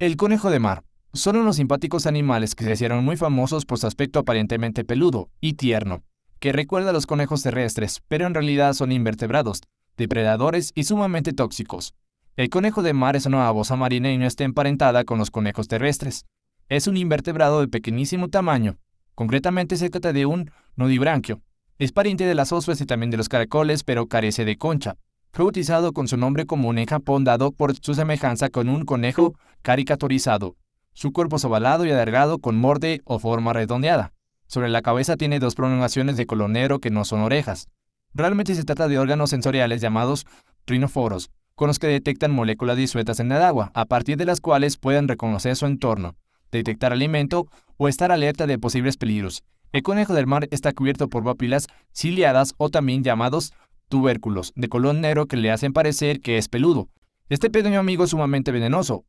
El conejo de mar. Son unos simpáticos animales que se hicieron muy famosos por su aspecto aparentemente peludo y tierno, que recuerda a los conejos terrestres, pero en realidad son invertebrados, depredadores y sumamente tóxicos. El conejo de mar es una abosa marina y no está emparentada con los conejos terrestres. Es un invertebrado de pequeñísimo tamaño. Concretamente se trata de un nudibranquio. Es pariente de las osos y también de los caracoles, pero carece de concha fue bautizado con su nombre como en Japón dado por su semejanza con un conejo caricaturizado. Su cuerpo es ovalado y alargado con morde o forma redondeada. Sobre la cabeza tiene dos prolongaciones de color negro que no son orejas. Realmente se trata de órganos sensoriales llamados trinóforos, con los que detectan moléculas disueltas en el agua, a partir de las cuales pueden reconocer su entorno, detectar alimento o estar alerta de posibles peligros. El conejo del mar está cubierto por papilas ciliadas o también llamados tubérculos de color negro que le hacen parecer que es peludo. Este pequeño amigo es sumamente venenoso,